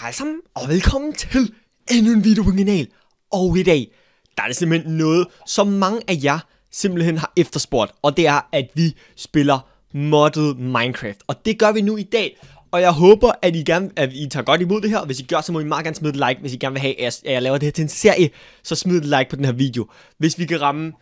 Hej sammen, og velkommen til endnu en video på min kanal. Og i dag, der er det simpelthen noget, som mange af jer simpelthen har efterspurgt. Og det er, at vi spiller modded Minecraft. Og det gør vi nu i dag. Og jeg håber, at I, gerne, at I tager godt imod det her. Hvis I gør, så må I meget gerne smide et like. Hvis I gerne vil have, at jeg laver det her til en serie, så smid et like på den her video. Hvis vi kan ramme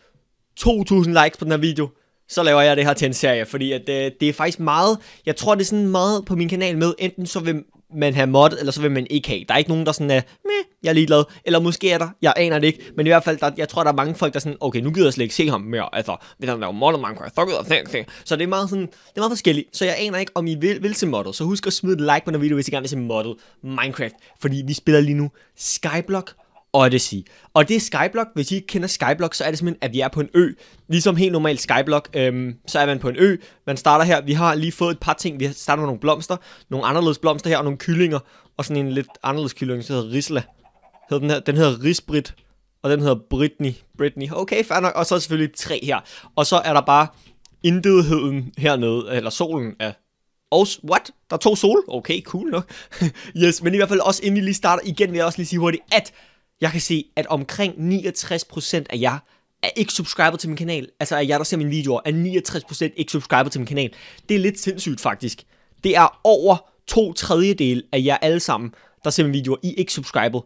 2000 likes på den her video, så laver jeg det her til en serie, fordi at, øh, det er faktisk meget, jeg tror det er sådan meget på min kanal med, enten så vil man have mod, eller så vil man ikke have. Der er ikke nogen, der sådan er, meh, jeg er ligeglad. Eller måske er der, jeg aner det ikke. Men i hvert fald, der, jeg tror, der er mange folk, der er sådan, okay, nu gider jeg slet ikke se ham mere. Altså, hvis han laver mod Minecraft, så gider jeg ikke Så det er meget sådan, det er meget forskelligt. Så jeg aner ikke, om I vil, vil se modder. Så husk at smide et like på den video, hvis I gerne vil se modder Minecraft. Fordi vi spiller lige nu Skyblock Odyssey. Og det er Skyblock. Hvis I ikke kender Skyblock, så er det simpelthen, at vi er på en ø. Ligesom helt normalt Skyblock, øhm, så er man på en ø. Man starter her. Vi har lige fået et par ting. Vi starter med nogle blomster. Nogle anderledes blomster her, og nogle kyllinger. Og sådan en lidt anderledes kylling, så hedder Risla. den, her, den hedder Risbrit. Og den hedder Britney. Britney. Okay, fair nok. Og så er selvfølgelig tre her. Og så er der bare intetheden hernede, eller solen er og what? Der er to sol? Okay, cool nok. yes, men i hvert fald også inden vi lige starter igen, vil jeg også lige sige hurtigt, at jeg kan se, at omkring 69% af jer er ikke subscribet til min kanal. Altså af jer, der ser mine videoer, er 69% ikke subscribet til min kanal. Det er lidt sindssygt faktisk. Det er over to tredjedel af jer alle sammen, der ser mine videoer, I ikke subscribet.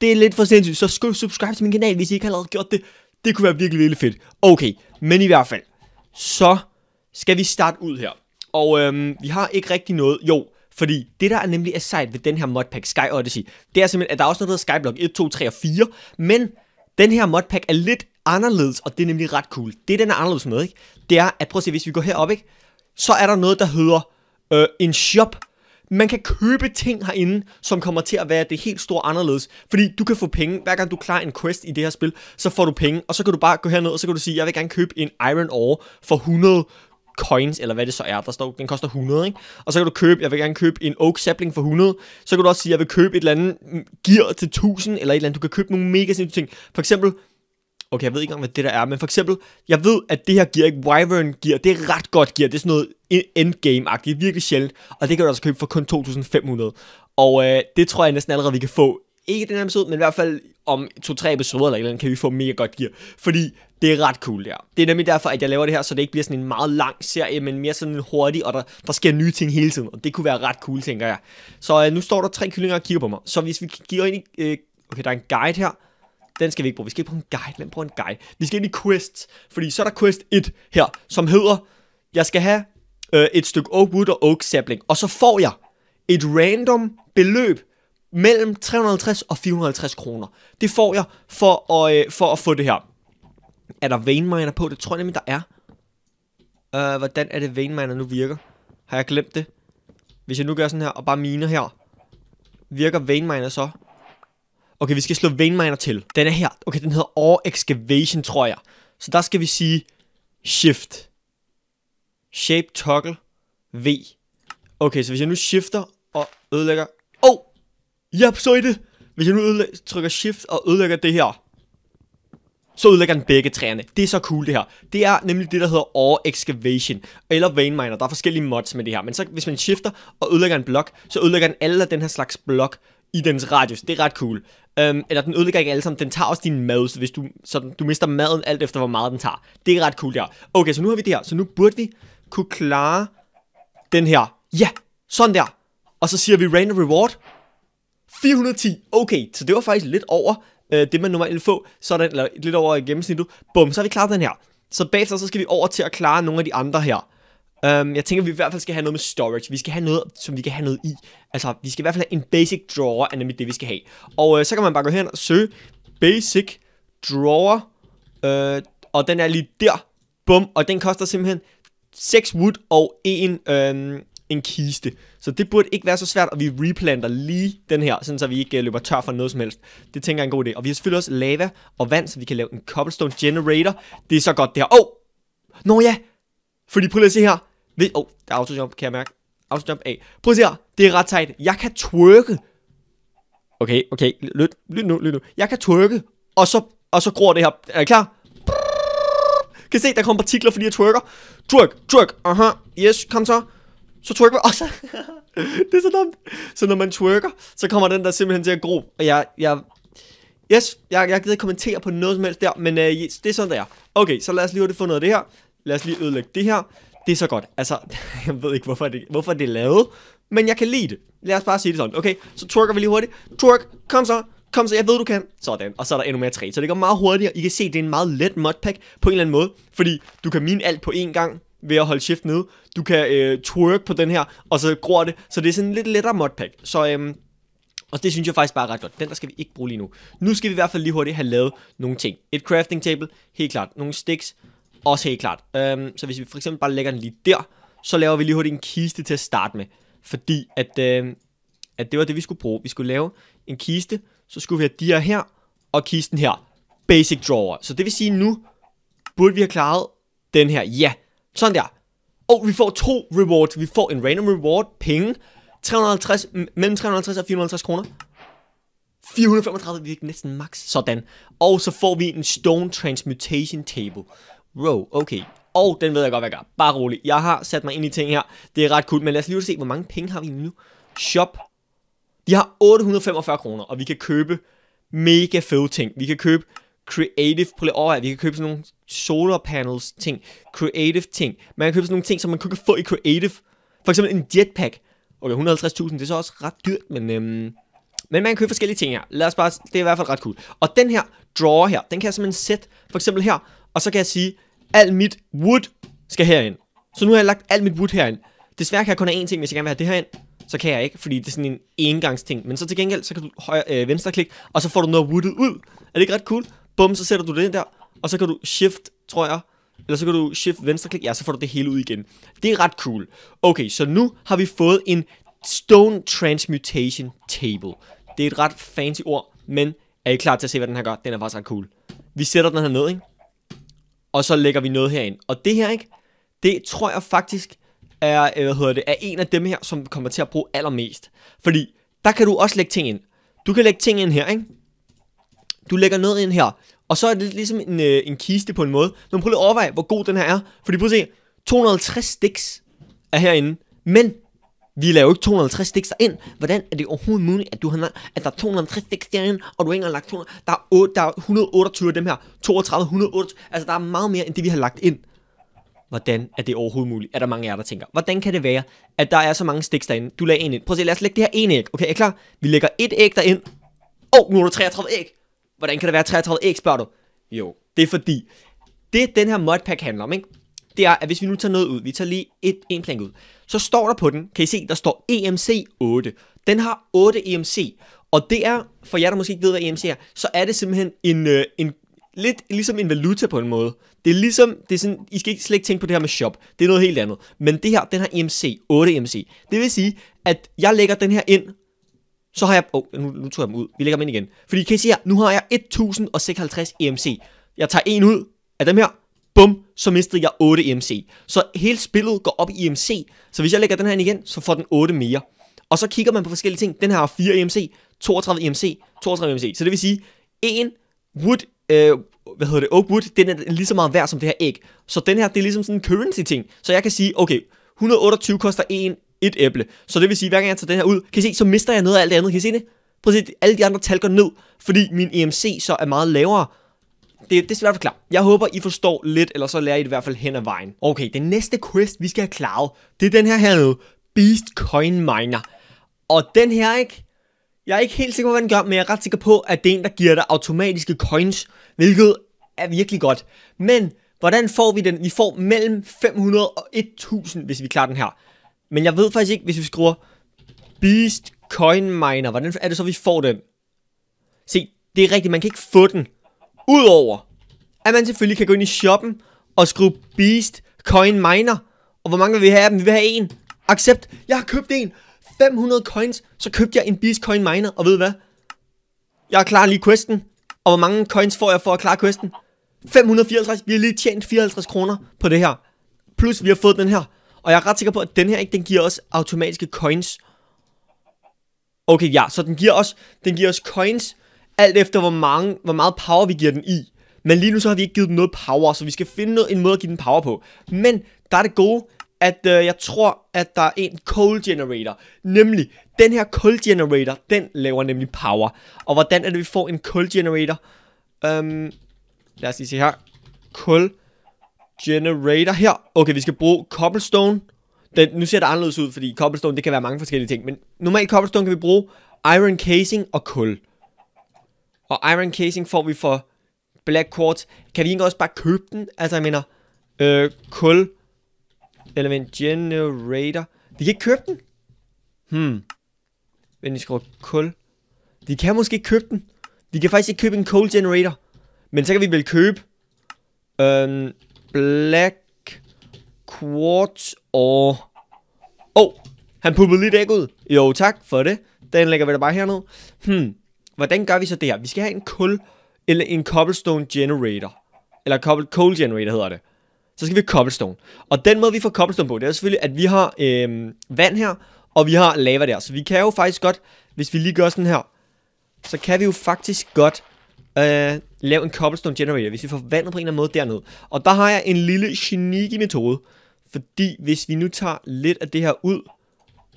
Det er lidt for sindssygt, så skal subscribe til min kanal, hvis I ikke har allerede gjort det. Det kunne være virkelig, virkelig fedt. Okay, men i hvert fald, så skal vi starte ud her. Og øhm, vi har ikke rigtig noget. Jo, fordi det, der er nemlig er sejt ved den her modpack Sky Odyssey, det er simpelthen, at der er også noget, der hedder Skyblock 1, 2, 3 og 4, men den her modpack er lidt anderledes, og det er nemlig ret cool. Det, den er anderledes med, ikke? det er, at prøv at se, hvis vi går herop, ikke? så er der noget, der hedder øh, en shop. Man kan købe ting herinde, som kommer til at være det helt store anderledes. Fordi du kan få penge, hver gang du klarer en quest i det her spil, så får du penge, og så kan du bare gå herned, og så kan du sige, jeg vil gerne købe en Iron Ore for 100 coins, eller hvad det så er, der står, den koster 100, ikke? Og så kan du købe, jeg vil gerne købe en oak sapling for 100, så kan du også sige, jeg vil købe et eller andet mm, gear til 1000, eller et eller andet, du kan købe nogle mega sindssyge ting. For eksempel, okay, jeg ved ikke engang, hvad det der er, men for eksempel, jeg ved, at det her gear, ikke Wyvern gear, det er ret godt gear, det er sådan noget endgame-agtigt, virkelig sjældent, og det kan du også altså købe for kun 2500. Og øh, det tror jeg næsten allerede, vi kan få ikke den her episode, men i hvert fald om to-tre episoder eller, eller andet, kan vi få mega godt gear. Fordi det er ret cool, ja. Det er nemlig derfor, at jeg laver det her, så det ikke bliver sådan en meget lang serie, men mere sådan en hurtig, og der, der sker nye ting hele tiden, og det kunne være ret cool, tænker jeg. Så øh, nu står der tre kyllinger og kigger på mig, så hvis vi giver ind i... Øh, okay, der er en guide her. Den skal vi ikke bruge. Vi skal ikke bruge en guide. Lad bruge en guide. Vi skal ind i quest, fordi så er der quest 1 her, som hedder, jeg skal have øh, et stykke oak wood og oak sapling, og så får jeg et random beløb mellem 350 og 450 kroner. Det får jeg for at, øh, for at få det her. Er der Veinminer på? Det tror jeg nemlig, der er. Uh, hvordan er det, Veinminer nu virker? Har jeg glemt det? Hvis jeg nu gør sådan her, og bare miner her, virker Veinminer så? Okay, vi skal slå Veinminer til. Den er her. Okay, den hedder All Excavation, tror jeg. Så der skal vi sige Shift. Shape Toggle V. Okay, så hvis jeg nu shifter og ødelægger... Åh! Oh! Ja, så i det! Hvis jeg nu trykker shift og ødelægger det her, så udlægger den begge træerne. Det er så cool det her. Det er nemlig det, der hedder Ore Excavation, eller Vein Miner. Der er forskellige mods med det her, men så hvis man shifter og udlægger en blok, så udlægger den alle af den her slags blok i dens radius. Det er ret cool. Um, eller den ødelægger ikke alle sammen. Den tager også din mad, så, hvis du, så du mister maden alt efter, hvor meget den tager. Det er ret cool det her. Okay, så nu har vi det her. Så nu burde vi kunne klare den her. Ja, sådan der. Og så siger vi random reward. 410. Okay, så det var faktisk lidt over, øh, det man normalt vil få, sådan, eller lidt over i gennemsnittet, bum, så har vi klaret den her. Så bagefter så skal vi over til at klare nogle af de andre her. Um, jeg tænker, at vi i hvert fald skal have noget med storage. Vi skal have noget, som vi kan have noget i. Altså, vi skal i hvert fald have en basic drawer, er nemlig det, vi skal have. Og øh, så kan man bare gå hen og søge basic drawer. Øh, og den er lige der. Bum. Og den koster simpelthen 6 wood og en, øh, en kiste. Så det burde ikke være så svært, og vi replanter lige den her, sådan så vi ikke øh, løber tør for noget som helst. Det tænker jeg er en god idé. Og vi har selvfølgelig også lava og vand, så vi kan lave en cobblestone generator. Det er så godt det her. Åh! Oh! Nå ja! Fordi prøv lige at se her. Åh, oh, der er autojump, kan jeg mærke. Autojump A. Prøv at se her. Det er ret tight. Jeg kan twerke. Okay, okay. Lyt, lyt nu, lyt nu. Jeg kan twerke. Og så, og så gror det her. Er I klar? Kan I se, der kommer partikler, fordi jeg twerker? Twerk, twerk. Aha. Yes, kom så så twerker man også. det er så dumt. Så når man twerker, så kommer den der simpelthen til at gro. Og jeg, jeg, yes, jeg, jeg gider ikke kommentere på noget som helst der, men uh, yes, det er sådan, der. Okay, så lad os lige få det fundet af det her. Lad os lige ødelægge det her. Det er så godt. Altså, jeg ved ikke, hvorfor det, hvorfor det er lavet, men jeg kan lide det. Lad os bare sige det sådan. Okay, så twerker vi lige hurtigt. Twerk, kom så. Kom så, jeg ved, du kan. Sådan, og så er der endnu mere træ. Så det går meget hurtigere. I kan se, det er en meget let modpack på en eller anden måde, fordi du kan mine alt på én gang ved at holde shift nede. Du kan øh, twerk på den her, og så gror det. Så det er sådan lidt lettere modpack. Så øhm, og det synes jeg faktisk bare er ret godt. Den der skal vi ikke bruge lige nu. Nu skal vi i hvert fald lige hurtigt have lavet nogle ting. Et crafting table, helt klart. Nogle sticks, også helt klart. Øhm, så hvis vi for eksempel bare lægger den lige der, så laver vi lige hurtigt en kiste til at starte med. Fordi at, øh, at det var det, vi skulle bruge. Vi skulle lave en kiste, så skulle vi have de her her, og kisten her. Basic drawer. Så det vil sige, nu burde vi have klaret den her. Ja, sådan der. Og vi får to rewards. Vi får en random reward, penge, 350, mellem 350 og 450 kroner. 435, vi fik næsten max. Sådan. Og så får vi en stone transmutation table. Wow, okay. Og den ved jeg godt, hvad jeg gør. Bare rolig. Jeg har sat mig ind i ting her. Det er ret cool. Men lad os lige se, hvor mange penge har vi nu. Shop. De har 845 kroner, og vi kan købe mega fede ting. Vi kan købe creative, prøv lige overvej, vi kan købe sådan nogle solar panels ting, creative ting. Man kan købe sådan nogle ting, som man kun kan få i creative. For eksempel en jetpack. Okay, 150.000, det er så også ret dyrt, men, øhm, men man kan købe forskellige ting her. Lad os bare, det er i hvert fald ret cool. Og den her drawer her, den kan jeg simpelthen sætte, for eksempel her, og så kan jeg sige, alt mit wood skal herind. Så nu har jeg lagt alt mit wood herind. Desværre kan jeg kun have én ting, hvis jeg gerne vil have det herind, så kan jeg ikke, fordi det er sådan en engangsting. Men så til gengæld, så kan du højre, øh, venstre klik, og så får du noget woodet ud. Er det ikke ret cool? bum, så sætter du det ind der, og så kan du shift, tror jeg, eller så kan du shift venstre klik, ja, så får du det hele ud igen. Det er ret cool. Okay, så nu har vi fået en Stone Transmutation Table. Det er et ret fancy ord, men er I klar til at se, hvad den her gør? Den er faktisk ret cool. Vi sætter den her ned, ikke? Og så lægger vi noget herind. Og det her, ikke? Det tror jeg faktisk er, øh, hvad hedder det, er en af dem her, som kommer til at bruge allermest. Fordi der kan du også lægge ting ind. Du kan lægge ting ind her, ikke? Du lægger noget ind her, og så er det ligesom en, øh, en kiste på en måde. Men prøv lige at overveje, hvor god den her er. Fordi prøv at se, 250 sticks er herinde. Men vi laver jo ikke 250 sticks ind. Hvordan er det overhovedet muligt, at, du har, at der er 250 sticks derinde, og du ikke har lagt 200? Der er, 8, der er 128 af dem her. 32, 128. Altså, der er meget mere end det, vi har lagt ind. Hvordan er det overhovedet muligt? Er der mange af jer, der tænker, hvordan kan det være, at der er så mange sticks derinde? Du lagde en ind. Prøv at se, lad os lægge det her ene æg. Okay, er klar? Vi lægger et æg derind. Åh, oh, nu er der 33 æg hvordan kan der være 33 du? Jo, det er fordi, det den her modpack handler om, ikke? det er, at hvis vi nu tager noget ud, vi tager lige et, en plank ud, så står der på den, kan I se, der står EMC 8. Den har 8 EMC, og det er, for jer der måske ikke ved, hvad EMC er, så er det simpelthen en, øh, en lidt ligesom en valuta på en måde. Det er ligesom, det er sådan, I skal ikke slet ikke tænke på det her med shop, det er noget helt andet. Men det her, den har EMC, 8 EMC. Det vil sige, at jeg lægger den her ind så har jeg... Oh, nu, nu tog jeg dem ud. Vi lægger dem ind igen. Fordi kan I se her, nu har jeg 1056 EMC. Jeg tager en ud af dem her. Bum, så mistede jeg 8 EMC. Så hele spillet går op i EMC. Så hvis jeg lægger den her ind igen, så får den 8 mere. Og så kigger man på forskellige ting. Den her har 4 EMC, 32 EMC, 32 EMC. Så det vil sige, en wood, øh, hvad hedder det, oak wood, den er lige så meget værd som det her æg. Så den her, det er ligesom sådan en currency ting. Så jeg kan sige, okay, 128 koster en et æble. Så det vil sige, hver gang jeg tager den her ud, kan I se, så mister jeg noget af alt det andet. Kan I se det? Prøv at se, alle de andre tal går ned, fordi min EMC så er meget lavere. Det, det er i hvert fald klart. Jeg håber, I forstår lidt, eller så lærer I det i hvert fald hen ad vejen. Okay, den næste quest, vi skal have klaret, det er den her hernede. Beast Coin Miner. Og den her, ikke? Jeg er ikke helt sikker på, hvad den gør, men jeg er ret sikker på, at det er en, der giver dig automatiske coins, hvilket er virkelig godt. Men, hvordan får vi den? Vi får mellem 500 og 1000, hvis vi klarer den her. Men jeg ved faktisk ikke, hvis vi skriver Beast Coin Miner, hvordan er det så, vi får den? Se, det er rigtigt, man kan ikke få den. Udover, at man selvfølgelig kan gå ind i shoppen og skrive Beast Coin Miner. Og hvor mange vil vi have af dem? Vi vil have en. Accept. Jeg har købt en. 500 coins, så købte jeg en Beast Coin Miner. Og ved du hvad? Jeg er klar lige questen. Og hvor mange coins får jeg for at klare questen? 554. Vi har lige tjent 54 kroner på det her. Plus vi har fået den her og jeg er ret sikker på, at den her, ikke, den giver os automatiske coins. Okay, ja, så den giver os, den giver os coins, alt efter hvor, mange, hvor meget power vi giver den i. Men lige nu så har vi ikke givet den noget power, så vi skal finde noget, en måde at give den power på. Men der er det gode, at øh, jeg tror, at der er en coal generator. Nemlig, den her coal generator, den laver nemlig power. Og hvordan er det, vi får en coal generator? Um, lad os lige se her. Coal generator her. Okay, vi skal bruge cobblestone. Den, nu ser det anderledes ud, fordi cobblestone, det kan være mange forskellige ting. Men normalt cobblestone kan vi bruge iron casing og kul. Og iron casing får vi for black quartz. Kan vi ikke også bare købe den? Altså, jeg mener, øh, kul element generator. Vi kan ikke købe den. Hmm. Men vi skriver kul. Vi kan måske ikke købe den. Vi kan faktisk ikke købe en coal generator. Men så kan vi vel købe... Øhm, Black Quartz og... Åh, oh, han pumpede lige dæk ud. Jo, tak for det. Den lægger vi da bare ned. Hmm, hvordan gør vi så det her? Vi skal have en kul... Eller en cobblestone generator. Eller cobble, coal generator hedder det. Så skal vi cobblestone. Og den måde, vi får cobblestone på, det er selvfølgelig, at vi har øhm, vand her, og vi har lava der. Så vi kan jo faktisk godt, hvis vi lige gør sådan her, så kan vi jo faktisk godt øh, lave en cobblestone generator, hvis vi får vandet på en eller anden måde derned. Og der har jeg en lille geniki metode, fordi hvis vi nu tager lidt af det her ud,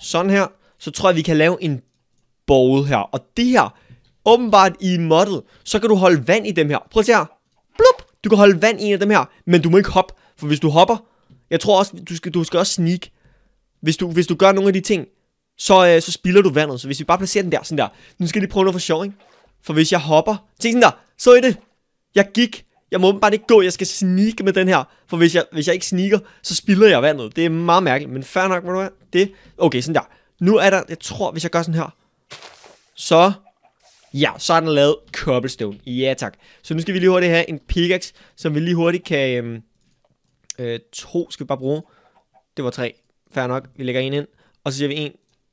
sådan her, så tror jeg, vi kan lave en bowl her. Og det her, åbenbart i moddet, så kan du holde vand i dem her. Prøv at se her. Blup! Du kan holde vand i en af dem her, men du må ikke hoppe, for hvis du hopper, jeg tror også, du skal, du skal også sneak. Hvis du, hvis du gør nogle af de ting, så, øh, så spilder du vandet. Så hvis vi bare placerer den der, sådan der. Nu skal jeg lige prøve noget for sjov, ikke? For hvis jeg hopper... Se sådan der. Så I det? Jeg gik. Jeg må bare ikke gå. Jeg skal snike med den her. For hvis jeg, hvis jeg ikke sniker, så spilder jeg vandet. Det er meget mærkeligt. Men fair nok, hvor du er. Det... Okay, sådan der. Nu er der... Jeg tror, hvis jeg gør sådan her. Så... Ja, så er den lavet cobblestone. Ja tak. Så nu skal vi lige hurtigt have en pickaxe, som vi lige hurtigt kan... Øhm, øh, to skal vi bare bruge. Det var tre. Fair nok. Vi lægger en ind. Og så siger vi en,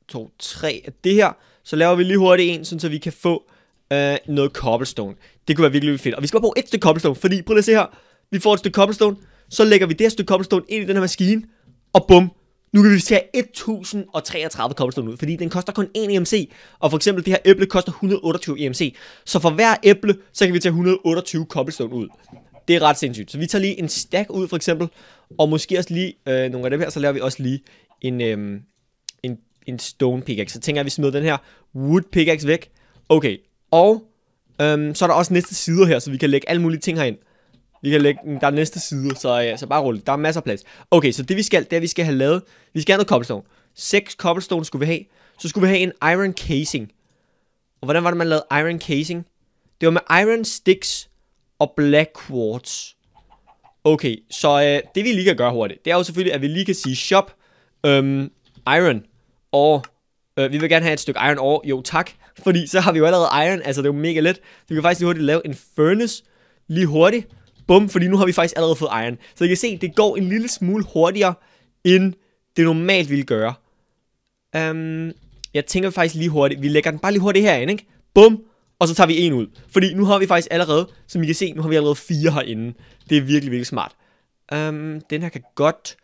to, tre af det her. Så laver vi lige hurtigt en, så vi kan få øh, noget cobblestone. Det kunne være virkelig, virkelig fedt. Og vi skal bare bruge et stykke cobblestone, fordi prøv lige at se her. Vi får et stykke cobblestone, så lægger vi det her stykke cobblestone ind i den her maskine, og bum, nu kan vi tage 1033 cobblestone ud, fordi den koster kun 1 EMC, og for eksempel det her æble koster 128 EMC. Så for hver æble, så kan vi tage 128 cobblestone ud. Det er ret sindssygt. Så vi tager lige en stack ud for eksempel, og måske også lige øh, nogle af dem her, så laver vi også lige en, øh, en, en stone pickaxe. Så tænker jeg, at vi smider den her wood pickaxe væk. Okay, og øhm, så er der også næste sider her, så vi kan lægge alle mulige ting herind. Vi kan lægge, der er næste side, så, ja, øh, så bare rulle. Der er masser af plads. Okay, så det vi skal, det er, vi skal have lavet, vi skal have noget cobblestone. Seks cobblestone skulle vi have. Så skulle vi have en iron casing. Og hvordan var det, man lavede iron casing? Det var med iron sticks og black quartz. Okay, så øh, det vi lige kan gøre hurtigt, det er jo selvfølgelig, at vi lige kan sige shop øhm, iron og øh, vi vil gerne have et stykke iron ore. Jo tak. Fordi så har vi jo allerede iron, altså det er jo mega let. Så vi kan faktisk lige hurtigt lave en furnace, lige hurtigt. Bum, fordi nu har vi faktisk allerede fået iron. Så I kan se, det går en lille smule hurtigere, end det normalt ville gøre. Um, jeg tænker faktisk lige hurtigt, vi lægger den bare lige hurtigt herinde, ikke? Bum, og så tager vi en ud. Fordi nu har vi faktisk allerede, som I kan se, nu har vi allerede fire herinde. Det er virkelig, virkelig smart. Um, den her kan godt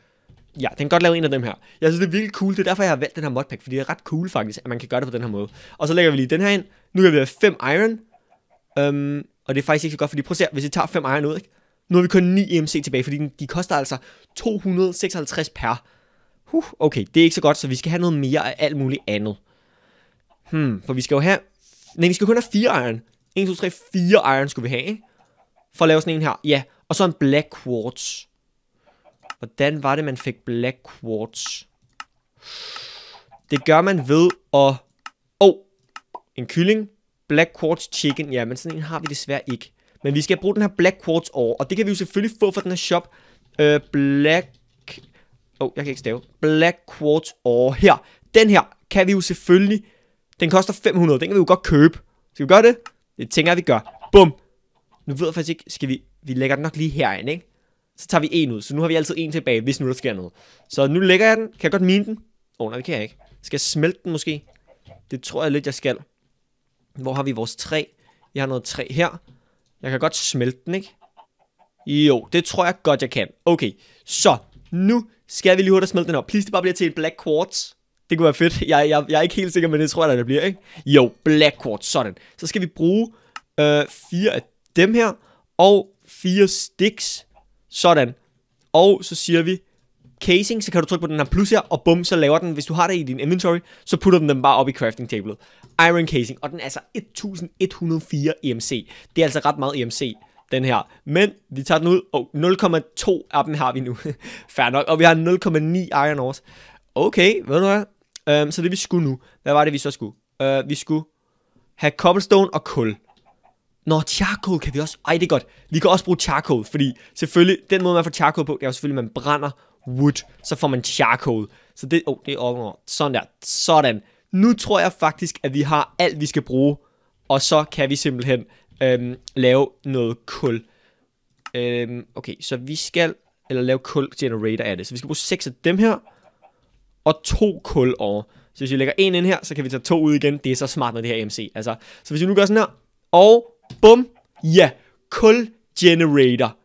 Ja, den kan godt lave en af dem her. Jeg synes, det er virkelig cool. Det er derfor, jeg har valgt den her modpack, fordi det er ret cool faktisk, at man kan gøre det på den her måde. Og så lægger vi lige den her ind. Nu kan vi have 5 iron. Um, og det er faktisk ikke så godt, fordi prøv at se, hvis vi tager 5 iron ud, ikke? Nu har vi kun 9 EMC tilbage, fordi de koster altså 256 per. Huh, okay, det er ikke så godt, så vi skal have noget mere af alt muligt andet. Hmm, for vi skal jo have... Nej, vi skal kun have 4 iron. 1, 2, 3, 4 iron skulle vi have, ikke? For at lave sådan en her. Ja, og så en black quartz. Hvordan var det, man fik black quartz? Det gør man ved at... Åh, oh, en kylling. Black quartz chicken. Ja, men sådan en har vi desværre ikke. Men vi skal bruge den her black quartz over. Og det kan vi jo selvfølgelig få fra den her shop. Uh, black... Åh, oh, jeg kan ikke stave. Black quartz over her. Den her kan vi jo selvfølgelig... Den koster 500. Den kan vi jo godt købe. Skal vi gøre det? Det tænker jeg, vi gør. Bum. Nu ved jeg faktisk ikke... Skal vi... Vi lægger den nok lige herinde, ikke? så tager vi en ud. Så nu har vi altid en tilbage, hvis nu der sker noget. Så nu lægger jeg den. Kan jeg godt mine den? Åh, oh, nej, det kan jeg ikke. Skal jeg smelte den måske? Det tror jeg lidt, jeg skal. Hvor har vi vores træ? Jeg har noget træ her. Jeg kan godt smelte den, ikke? Jo, det tror jeg godt, jeg kan. Okay, så nu skal vi lige hurtigt smelte den op. Please, det bare bliver til et black quartz. Det kunne være fedt. Jeg, jeg, jeg er ikke helt sikker, men det tror jeg da, det bliver, ikke? Jo, black quartz, sådan. Så skal vi bruge øh, fire af dem her, og fire sticks. Sådan. Og så siger vi, casing, så kan du trykke på den her plus her, og bum, så laver den, hvis du har det i din inventory, så putter den dem bare op i crafting tablet. Iron casing, og den er altså 1104 EMC. E det er altså ret meget EMC, den her. Men vi tager den ud, og 0,2 af dem har vi nu. Fair nok, og vi har 0,9 iron ores. Okay, ved du hvad? Um, så det vi skulle nu, hvad var det vi så skulle? Uh, vi skulle have cobblestone og kul. Nå, charcoal kan vi også. Ej, det er godt. Vi kan også bruge charcoal, fordi selvfølgelig, den måde, man får charcoal på, det er jo selvfølgelig, at man brænder wood, så får man charcoal. Så det, oh, det er over. Sådan der. Sådan. Nu tror jeg faktisk, at vi har alt, vi skal bruge, og så kan vi simpelthen øhm, lave noget kul. Øhm, okay, så vi skal, eller lave kul generator af det. Så vi skal bruge seks af dem her, og to kul over. Så hvis vi lægger en ind her, så kan vi tage to ud igen. Det er så smart med det her MC. Altså, så hvis vi nu gør sådan her, og Bum. Ja. Kul generator.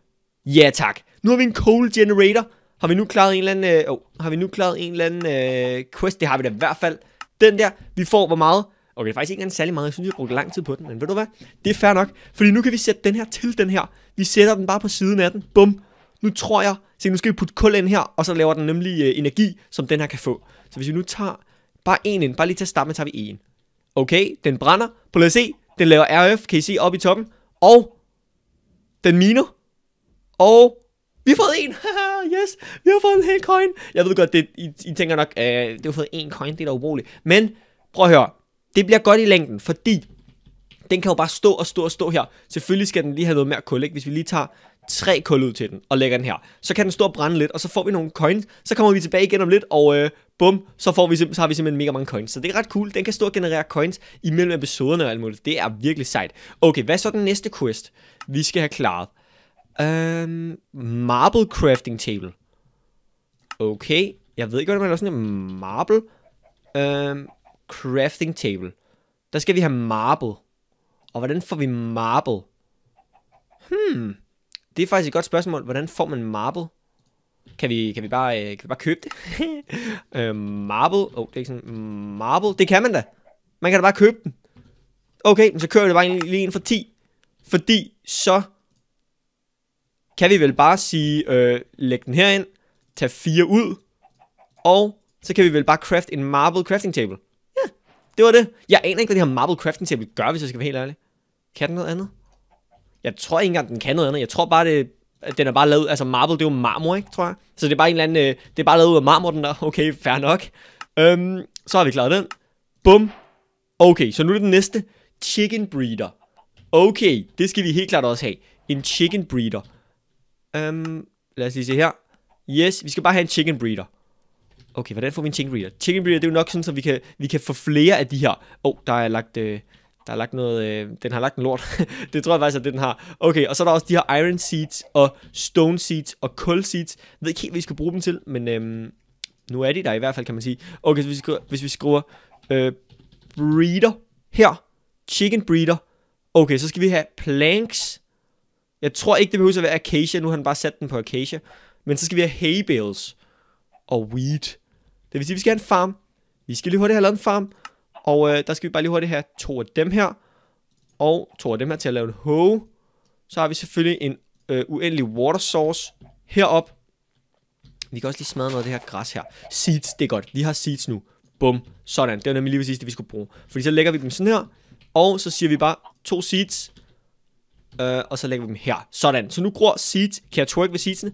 Ja tak. Nu har vi en coal generator. Har vi nu klaret en eller anden... Øh, oh, har vi nu klaret en eller anden øh, quest? Det har vi da i hvert fald. Den der, vi får hvor meget? Okay, det er faktisk ikke engang særlig meget. Jeg synes, har brugt lang tid på den. Men ved du hvad? Det er fair nok. Fordi nu kan vi sætte den her til den her. Vi sætter den bare på siden af den. Bum. Nu tror jeg... Se, nu skal vi putte kul ind her, og så laver den nemlig øh, energi, som den her kan få. Så hvis vi nu tager bare en ind, bare lige til at starte med, tager vi en. Okay, den brænder. Prøv at se den laver RF, kan I se, op i toppen, og den miner, og vi har fået en, yes, vi har fået en hel coin. Jeg ved godt, det, I, I tænker nok, øh, det har fået en coin, det er da Men prøv at høre, det bliver godt i længden, fordi den kan jo bare stå og stå og stå her. Selvfølgelig skal den lige have noget mere kul, ikke? Hvis vi lige tager tre kul ud til den og lægger den her, så kan den stå og brænde lidt, og så får vi nogle coins. Så kommer vi tilbage igen om lidt, og øh, bum, så, får vi så har vi simpelthen mega mange coins. Så det er ret cool. Den kan stå og generere coins imellem episoderne og alt muligt. Det er virkelig sejt. Okay, hvad er så den næste quest, vi skal have klaret? um, marble crafting table. Okay, jeg ved ikke, hvordan man laver sådan en marble um, crafting table. Der skal vi have marble. Og hvordan får vi marble? Hmm, det er faktisk et godt spørgsmål. Hvordan får man marble? Kan vi, kan vi, bare, øh, kan vi bare købe det? øh, marble? oh, det er ikke sådan... Marble? Det kan man da. Man kan da bare købe den. Okay, så kører vi det bare lige ind for 10. Fordi så kan vi vel bare sige, øh, læg den herind, tag fire ud, og så kan vi vel bare craft en marble crafting table. Det var det. Jeg aner ikke, hvad det her marble crafting table gør, hvis jeg skal være helt ærlig. Kan den noget andet? Jeg tror ikke engang, den kan noget andet. Jeg tror bare, det, at den er bare lavet... Altså, marble, det er jo marmor, ikke, tror jeg? Så det er bare en eller anden... Øh, det er bare lavet ud af marmor, den der. Okay, fair nok. Øhm, så har vi klaret den. Bum. Okay, så nu er det den næste. Chicken breeder. Okay, det skal vi helt klart også have. En chicken breeder. Øhm, lad os lige se her. Yes, vi skal bare have en chicken breeder okay, hvordan får vi en chicken breeder? Chicken breeder, det er jo nok sådan, så vi kan, vi kan få flere af de her. Åh, oh, der er lagt... Øh, der er lagt noget, øh, den har lagt en lort. det tror jeg faktisk, at det den har. Okay, og så er der også de her iron seeds, og stone seeds, og coal seeds. Jeg ved ikke helt, hvad vi skal bruge dem til, men øhm, nu er de der i hvert fald, kan man sige. Okay, så hvis vi skriver, hvis vi skriver øh, breeder her, chicken breeder. Okay, så skal vi have planks. Jeg tror ikke, det behøver at være acacia, nu har han bare sat den på acacia. Men så skal vi have hay bales og weed. Det vil sige, at vi skal have en farm. Vi skal lige hurtigt have lavet en farm. Og øh, der skal vi bare lige hurtigt have to af dem her. Og to af dem her til at lave en hoe. Så har vi selvfølgelig en øh, uendelig water source herop. Vi kan også lige smadre noget af det her græs her. Seeds, det er godt. Vi har seeds nu. Bum. Sådan. Det var nemlig lige præcis det, vi skulle bruge. Fordi så lægger vi dem sådan her. Og så siger vi bare to seeds. Øh, og så lægger vi dem her. Sådan. Så nu gror seeds. Kan jeg twerk ved seedsene?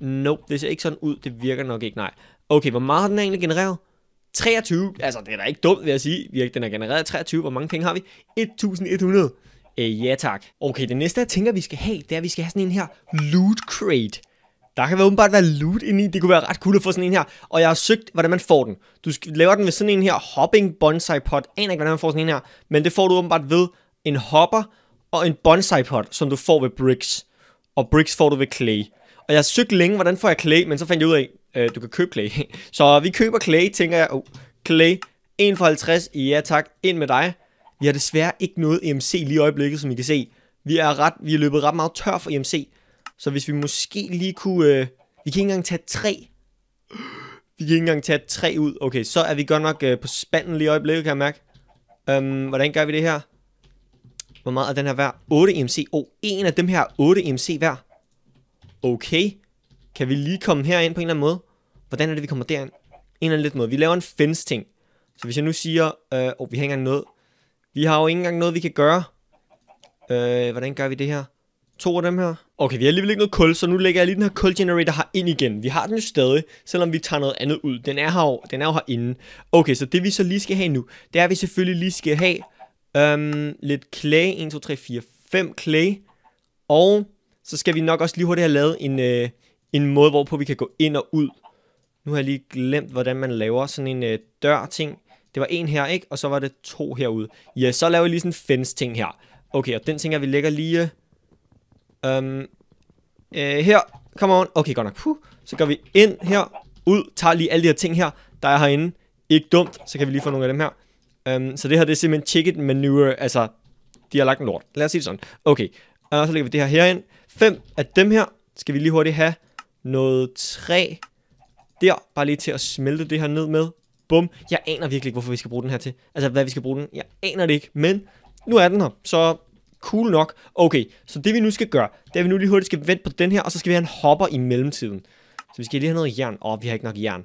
Nope, det ser ikke sådan ud. Det virker nok ikke, nej. Okay, hvor meget har den egentlig genereret? 23. Altså, det er da ikke dumt, vil jeg sige. Den er genereret 23. Hvor mange penge har vi? 1100. Øh, ja tak. Okay, det næste, jeg tænker, vi skal have, det er, at vi skal have sådan en her loot crate. Der kan være åbenbart være loot inde i. Det kunne være ret cool at få sådan en her. Og jeg har søgt, hvordan man får den. Du laver den ved sådan en her hopping bonsai pot. Aner ikke, hvordan man får sådan en her. Men det får du åbenbart ved en hopper og en bonsai pot, som du får ved bricks. Og bricks får du ved clay. Og jeg søgte længe, hvordan får jeg clay, men så fandt jeg ud af, øh, du kan købe clay. Så vi køber clay, tænker jeg. Oh, clay, 1 for 50, ja tak, ind med dig. Vi har desværre ikke noget EMC lige i øjeblikket, som I kan se. Vi er, ret, vi er løbet ret meget tør for EMC. Så hvis vi måske lige kunne... Øh, vi kan ikke engang tage tre. Vi kan ikke engang tage tre ud. Okay, så er vi godt nok øh, på spanden lige i øjeblikket, kan jeg mærke. Øhm, hvordan gør vi det her? Hvor meget er den her værd? 8 EMC. Oh, en af dem her 8 EMC værd okay, kan vi lige komme herind på en eller anden måde? Hvordan er det, vi kommer derind? En eller anden lidt måde. Vi laver en fence-ting. Så hvis jeg nu siger, øh, oh, vi hænger noget. Vi har jo ikke engang noget, vi kan gøre. Øh, hvordan gør vi det her? To af dem her. Okay, vi har alligevel ikke noget kul, så nu lægger jeg lige den her kul generator her ind igen. Vi har den jo stadig, selvom vi tager noget andet ud. Den er, her, den er jo herinde. Okay, så det vi så lige skal have nu, det er, at vi selvfølgelig lige skal have øhm, lidt clay. 1, 2, 3, 4, 5 clay. Og så skal vi nok også lige hurtigt have lavet en, øh, en måde, hvorpå vi kan gå ind og ud. Nu har jeg lige glemt, hvordan man laver sådan en øh, dør-ting. Det var en her, ikke? Og så var det to herude. Ja, så laver vi lige sådan en fence-ting her. Okay, og den ting er, vi lægger lige... Øh, øh, her, come on. Okay, godt nok. Puh. Så går vi ind her, ud, tager lige alle de her ting her, der er herinde. Ikke dumt, så kan vi lige få nogle af dem her. Um, så det her, det er simpelthen ticket manure, altså, de har lagt en lort. Lad os sige det sådan. Okay, og så lægger vi det her herind. Fem af dem her skal vi lige hurtigt have noget træ der, bare lige til at smelte det her ned med. Bum. Jeg aner virkelig ikke, hvorfor vi skal bruge den her til. Altså, hvad vi skal bruge den. Jeg aner det ikke, men nu er den her, så cool nok. Okay, så det vi nu skal gøre, det er, vi nu lige hurtigt skal vente på den her, og så skal vi have en hopper i mellemtiden. Så vi skal lige have noget jern. Åh, oh, vi har ikke nok jern.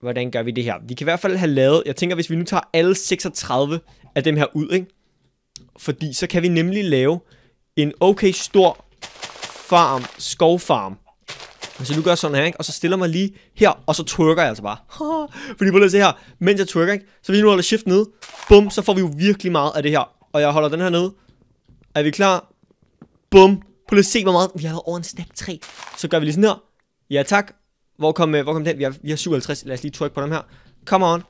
Hvordan gør vi det her? Vi kan i hvert fald have lavet, jeg tænker, hvis vi nu tager alle 36 af dem her ud, ikke? Fordi så kan vi nemlig lave en okay stor farm, skovfarm. Så altså, nu gør jeg sådan her, ikke? og så stiller man lige her, og så twerker jeg altså bare. Fordi prøv lige se her, mens jeg twerker, ikke? så vi nu holder shift ned, bum, så får vi jo virkelig meget af det her. Og jeg holder den her ned. Er vi klar? Bum. Prøv lige at se, hvor meget, vi har været over en step 3. Så gør vi lige sådan her. Ja tak. Hvor kom, øh, hvor kom den? Vi har, vi har 57, lad os lige twerk på dem her. Come on.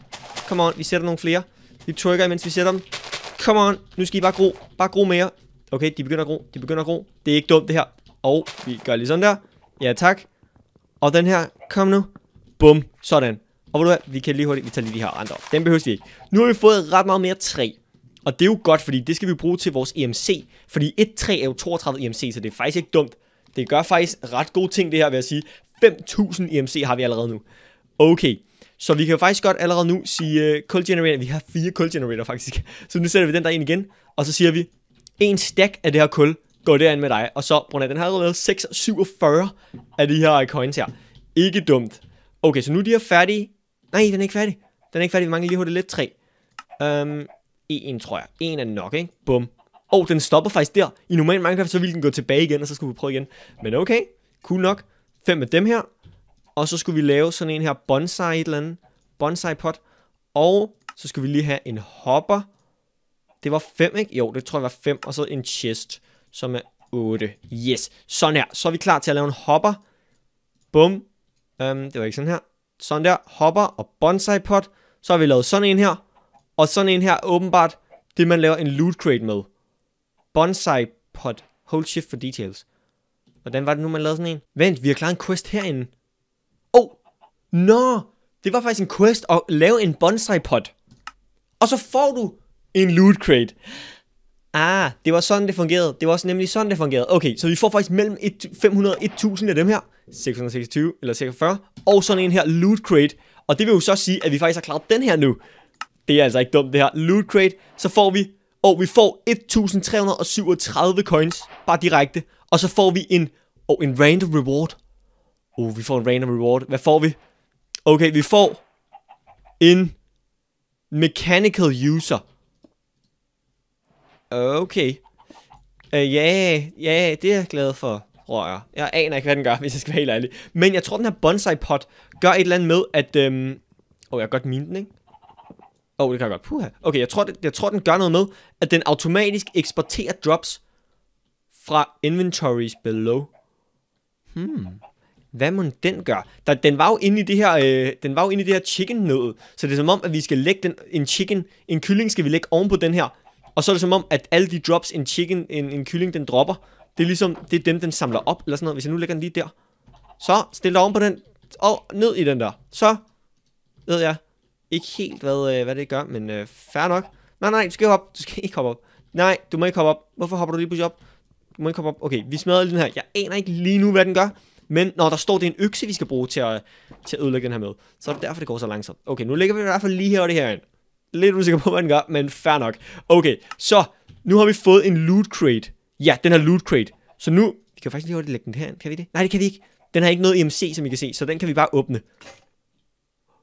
Come on, vi sætter nogle flere. Vi twerker, imens vi sætter dem. Come on, nu skal I bare gro. Bare gro mere. Okay, de begynder at gro, de begynder at gro. Det er ikke dumt det her. Og vi gør lige sådan der. Ja, tak. Og den her, kom nu. Bum, sådan. Og ved du hvad, vi kan lige hurtigt, vi tager lige de her andre op. Den behøver vi ikke. Nu har vi fået ret meget mere træ. Og det er jo godt, fordi det skal vi bruge til vores EMC. Fordi et træ er jo 32 EMC, så det er faktisk ikke dumt. Det gør faktisk ret gode ting det her, vil jeg sige. 5.000 EMC har vi allerede nu. Okay, så vi kan jo faktisk godt allerede nu sige uh, cold generator. Vi har fire cold generator faktisk. Så nu sætter vi den der ind igen, og så siger vi, en stack af det her kul går derind med dig. Og så, Brunner, den har allerede 647 af de her coins her. Ikke dumt. Okay, så nu de er færdige. Nej, den er ikke færdig. Den er ikke færdig, vi mangler lige hurtigt lidt tre. Um, øhm, en, tror jeg. En er nok, ikke? Bum. Og oh, den stopper faktisk der. I normal Minecraft, så ville den gå tilbage igen, og så skulle vi prøve igen. Men okay, cool nok. Fem af dem her. Og så skulle vi lave sådan en her bonsai et eller andet. Bonsai pot. Og så skulle vi lige have en hopper det var fem, ikke? Jo, det tror jeg var fem, og så en chest, som er 8. Yes, sådan her. Så er vi klar til at lave en hopper. Bum. Um, det var ikke sådan her. Sådan der, hopper og bonsai pot. Så har vi lavet sådan en her. Og sådan en her åbenbart det, man laver en loot crate med. Bonsai pot. Hold shift for details. Hvordan var det nu, man lavede sådan en? Vent, vi har klaret en quest herinde. Oh, nå. No. Det var faktisk en quest at lave en bonsai pot. Og så får du en loot crate. Ah, det var sådan, det fungerede. Det var også nemlig sådan, det fungerede. Okay, så vi får faktisk mellem 500 og 1000 af dem her. 626 eller 46. Og sådan en her loot crate. Og det vil jo så sige, at vi faktisk har klaret den her nu. Det er altså ikke dumt, det her. Loot crate. Så får vi... Og vi får 1337 coins. Bare direkte. Og så får vi en... Og en random reward. Oh, vi får en random reward. Hvad får vi? Okay, vi får... En... Mechanical user. Okay. Øh, ja, uh, yeah, yeah, det er jeg glad for, tror jeg. Jeg aner ikke, hvad den gør, hvis jeg skal være helt ærlig. Men jeg tror, den her bonsai-pot gør et eller andet med, at... Øhm, Åh, um... oh, jeg har godt min den, ikke? Åh, oh, det kan jeg godt. Puha. Okay, jeg tror, det, jeg tror, den gør noget med, at den automatisk eksporterer drops fra inventories below. Hmm. Hvad må den gøre? Der, den var jo inde i det her, øh, den var jo inde i det her chicken nød, så det er som om, at vi skal lægge den, en chicken, en kylling skal vi lægge oven på den her og så er det som om, at alle de drops, en chicken, en, en kylling, den dropper, det er ligesom, det er dem, den samler op, eller sådan noget. Hvis jeg nu lægger den lige der, så stil dig oven på den, og ned i den der. Så ved jeg ikke helt, hvad, øh, hvad det gør, men øh, fair nok. Nej, nej, du skal hoppe. Du skal ikke hoppe op. Nej, du må ikke hoppe op. Hvorfor hopper du lige på op? Du må ikke hoppe op. Okay, vi smadrer den her. Jeg aner ikke lige nu, hvad den gør. Men når der står, det er en økse, vi skal bruge til at, til at ødelægge den her med, så er det derfor, det går så langsomt. Okay, nu ligger vi i hvert fald lige her og det her ind lidt usikker på, hvad den gør, men fair nok. Okay, så nu har vi fået en loot crate. Ja, den her loot crate. Så nu, vi kan faktisk lige hurtigt lægge den her, kan vi det? Nej, det kan vi ikke. Den har ikke noget EMC, som I kan se, så den kan vi bare åbne.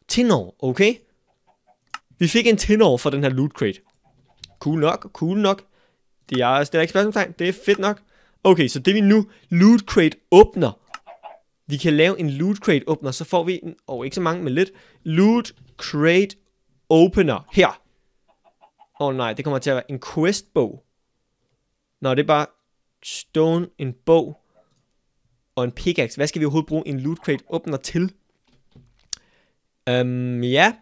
Tinder, okay? Vi fik en tinder for den her loot crate. Cool nok, cool nok. Det er, det er ikke spørgsmålstegn, det er fedt nok. Okay, så det vi nu, loot crate åbner. Vi kan lave en loot crate åbner, så får vi, og oh, ikke så mange, men lidt, loot crate opener her. Åh oh, nej, det kommer til at være en questbog. Nå, det er bare stone, en bog og en pickaxe. Hvad skal vi overhovedet bruge en loot crate åbner til? Øhm, um, ja.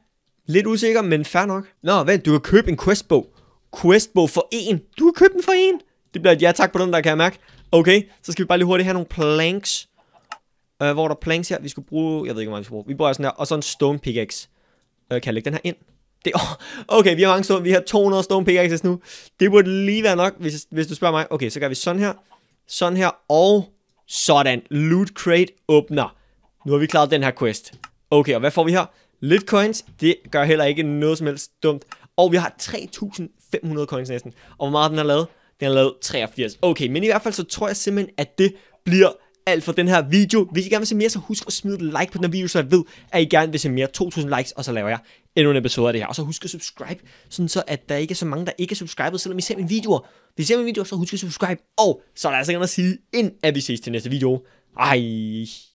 Lidt usikker, men fair nok. Nå, vent, du kan købe en questbog. Questbog for en. Du kan købe den for en. Det bliver et ja tak på den der, kan jeg mærke. Okay, så skal vi bare lige hurtigt have nogle planks. Øh, uh, hvor er der planks her? Vi skulle bruge, jeg ved ikke, hvor meget vi skal bruge. Vi bruger sådan her, og så en stone pickaxe. uh, kan jeg lægge den her ind? Det, okay, vi har mange stone, vi har 200 stone pickaxes nu. Det burde lige være nok, hvis, hvis du spørger mig. Okay, så gør vi sådan her, sådan her, og sådan. Loot crate åbner. Nu har vi klaret den her quest. Okay, og hvad får vi her? Lidt coins. Det gør heller ikke noget som helst dumt. Og vi har 3.500 coins næsten. Og hvor meget den har lavet? Den har lavet 83. Okay, men i hvert fald så tror jeg simpelthen, at det bliver alt for den her video. Hvis I gerne vil se mere, så husk at smide et like på den her video, så jeg ved, at I gerne vil se mere. 2.000 likes, og så laver jeg endnu en episode af det her. Og så husk at subscribe, sådan så at der ikke er så mange, der ikke er subscribet, selvom I ser mine videoer. Hvis I ser mine videoer, så husk at subscribe. Og så er der altså gerne at sige, ind at vi ses til næste video. Ej.